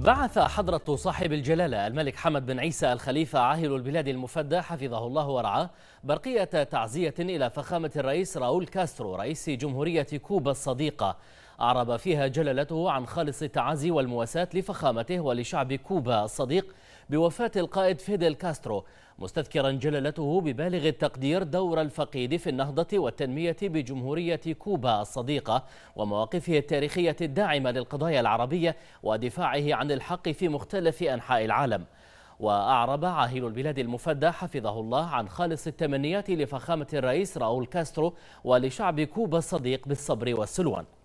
بعث حضرة صاحب الجلالة الملك حمد بن عيسى الخليفة عاهل البلاد المفدى حفظه الله ورعاه برقية تعزية إلى فخامة الرئيس راؤول كاسترو رئيس جمهورية كوبا الصديقة أعرب فيها جلالته عن خالص التعازي والمواساة لفخامته ولشعب كوبا الصديق بوفاة القائد فيدل كاسترو مستذكرا جلالته ببالغ التقدير دور الفقيد في النهضة والتنمية بجمهورية كوبا الصديقة ومواقفه التاريخية الداعمة للقضايا العربية ودفاعه عن الحق في مختلف أنحاء العالم وأعرب عاهل البلاد المفدى حفظه الله عن خالص التمنيات لفخامة الرئيس راؤول كاسترو ولشعب كوبا الصديق بالصبر والسلوان